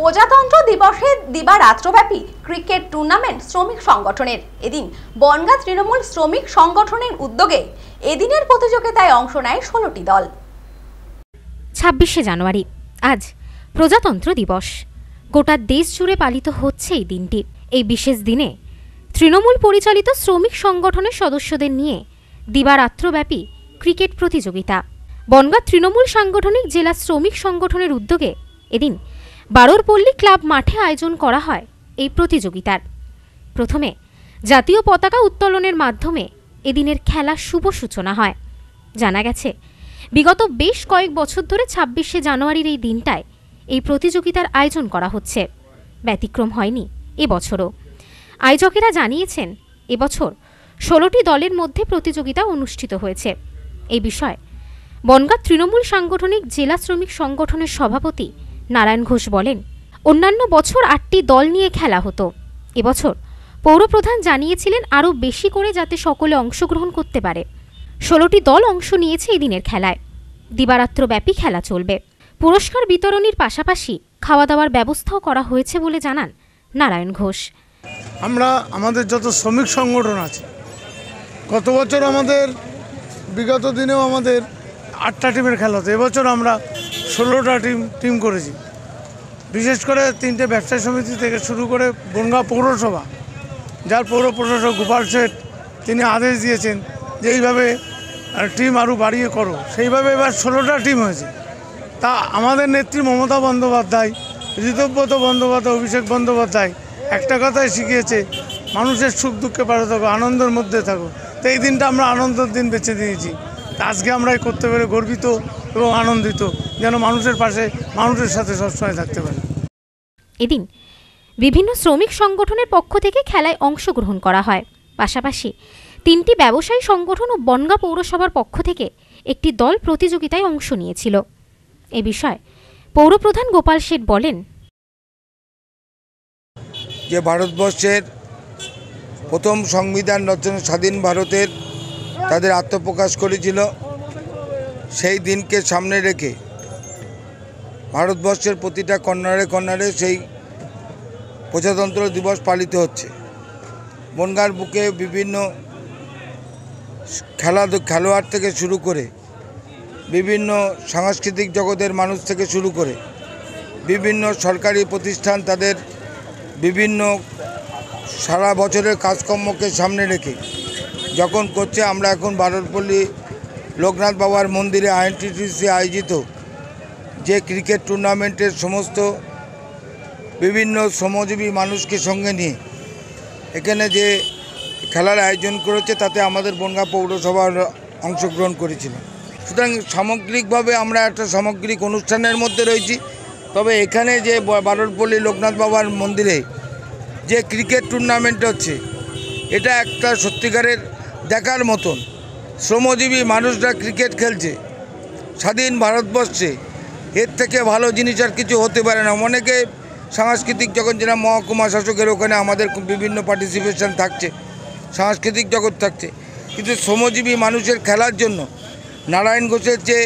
প্রজাতন্ত্র দিবসে দিবা রাত্রব্যাপী ক্রিকেট টুর্নামেন্ট শ্রমিক সংগঠনের এদিন বনগাঁ তৃণমূল শ্রমিক সংগঠনের উদ্যোগে এদিনের প্রতিযোগিতায় অংশ নেয় ষোলোটি দল ছাব্বিশে জানুয়ারি আজ প্রজাতন্ত্র দিবস গোটা দেশ জুড়ে পালিত হচ্ছে এই দিনটি এই বিশেষ দিনে তৃণমূল পরিচালিত শ্রমিক সংগঠনের সদস্যদের নিয়ে দিবারাত্রব্যাপী ক্রিকেট প্রতিযোগিতা বনগা তৃণমূল সাংগঠনিক জেলা শ্রমিক সংগঠনের উদ্যোগে এদিন বারোরপল্লী ক্লাব মাঠে আয়োজন করা হয় এই প্রতিযোগিতার প্রথমে জাতীয় পতাকা উত্তোলনের মাধ্যমে এদিনের খেলা শুভ সূচনা হয় জানা গেছে বিগত বেশ কয়েক বছর ধরে ছাব্বিশে জানুয়ারির এই দিনটায় এই প্রতিযোগিতার আয়োজন করা হচ্ছে ব্যতিক্রম হয়নি এবছরও আয়োজকেরা জানিয়েছেন এবছর ষোলোটি দলের মধ্যে প্রতিযোগিতা অনুষ্ঠিত হয়েছে এই বিষয়ে বনগাঁ তৃণমূল সাংগঠনিক জেলা শ্রমিক সংগঠনের সভাপতি নারায়ণ ঘোষ বলেন অন্যান্য বছর আটটি দল নিয়ে খেলা হতো এবছর পৌরপ্রধান জানিয়েছিলেন আরও বেশি করে যাতে সকলে অংশগ্রহণ করতে পারে ষোলোটি দল অংশ নিয়েছে এদিনের খেলায় দিবারাত্রব্যাপী খেলা চলবে পুরস্কার বিতরণের পাশাপাশি খাওয়া দাওয়ার ব্যবস্থাও করা হয়েছে বলে জানান নারায়ণ ঘোষ আমরা আমাদের যত শ্রমিক সংগঠন আছে গত বছর আমাদের বিগত দিনেও আমাদের আটটা টিমের খেলা হতো এবছর আমরা ষোলোটা টিম টিম করেছি বিশেষ করে তিনটে ব্যবসায়ী সমিতি থেকে শুরু করে বনগাঁ পৌরসভা যার পৌর প্রশাসক গোপাল শেঠ তিনি আদেশ দিয়েছেন যে এইভাবে টিম আরও বাড়িয়ে করো সেইভাবে এবার ষোলোটা টিম হয়েছে তা আমাদের নেত্রী মমতা বন্দ্যোপাধ্যায় ঋতব্রত বন্দ্যোপাধ্যায় অভিষেক বন্দ্যোপাধ্যায় একটা কথাই শিখিয়েছে মানুষের সুখ দুঃখে পারে থাকো আনন্দের মধ্যে থাকো তো এই দিনটা আমরা আনন্দের দিন বেছে দিয়েছি আজকে আমরা করতে পেরে গর্বিত এবং আনন্দিত যেন মানুষের পাশে মানুষের সাথে সবসময় থাকতে পারে এদিন বিভিন্ন শ্রমিক সংগঠনের পক্ষ থেকে খেলায় অংশগ্রহণ করা হয় পাশাপাশি তিনটি ব্যবসায়ী সংগঠন ও বনগা পৌরসভার পক্ষ থেকে একটি দল প্রতিযোগিতায় অংশ নিয়েছিল এ বিষয়ে পৌরপ্রধান গোপাল শেঠ বলেন যে ভারতবর্ষের প্রথম সংবিধান রচনা স্বাধীন ভারতের তাদের আত্মপ্রকাশ করেছিল সেই দিনকে সামনে রেখে ভারতবর্ষের প্রতিটা কন্যারে কন্যারে সেই প্রজাতন্ত্র দিবস পালিত হচ্ছে বনগার বুকে বিভিন্ন খেলা খেলোয়াড় থেকে শুরু করে বিভিন্ন সাংস্কৃতিক জগতের মানুষ থেকে শুরু করে বিভিন্ন সরকারি প্রতিষ্ঠান তাদের বিভিন্ন সারা বছরের কাজকর্মকে সামনে রেখে যখন করছে আমরা এখন বাররপল্লী লোকনাথ বাবার মন্দিরে আইএনটিটিসি আয়োজিত যে ক্রিকেট টুর্নামেন্টের সমস্ত বিভিন্ন শ্রমজীবী মানুষকে সঙ্গে নিয়ে এখানে যে খেলার আয়োজন করেছে তাতে আমাদের বনগা পৌরসভার অংশগ্রহণ করেছিল সুতরাং সামগ্রিকভাবে আমরা একটা সামগ্রিক অনুষ্ঠানের মধ্যে রয়েছি তবে এখানে যে বারোরপল্লী লোকনাথ বাবার মন্দিরে যে ক্রিকেট টুর্নামেন্ট হচ্ছে এটা একটা সত্যিকারের দেখার মতন শ্রমজীবী মানুষরা ক্রিকেট খেলছে স্বাধীন ভারতবর্ষে এর থেকে ভালো জিনিস আর কিছু হতে পারে না অনেকে সাংস্কৃতিক যখন যেটা মহকুমা শাসকের ওখানে আমাদের বিভিন্ন পার্টিসিপেশন থাকছে সাংস্কৃতিক জগৎ থাকছে কিন্তু শ্রমজীবী মানুষের খেলার জন্য নারায়ণ ঘোষের যে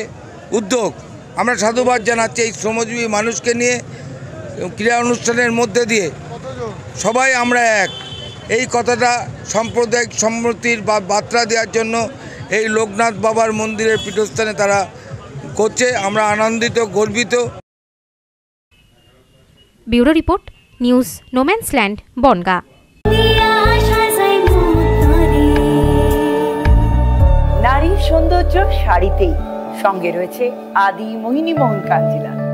উদ্যোগ আমরা সাধুবাদ জানাচ্ছি এই শ্রমজীবী মানুষকে নিয়ে ক্রীড়া অনুষ্ঠানের মধ্যে দিয়ে সবাই আমরা এক এই কথাটা সাম্প্রদায়িক সম্মতির বা বার্তা দেওয়ার জন্য এই লোকনাথ বাবার মন্দিরের পীঠস্থানে তারা করছে আমরা আনন্দিত গর্বিত bureau report news no man's land Bangaon নারীর সৌন্দর্য শাড়িতেই সঙ্গে রয়েছে আদি মোহিনী মোহন কাঞ্জিলা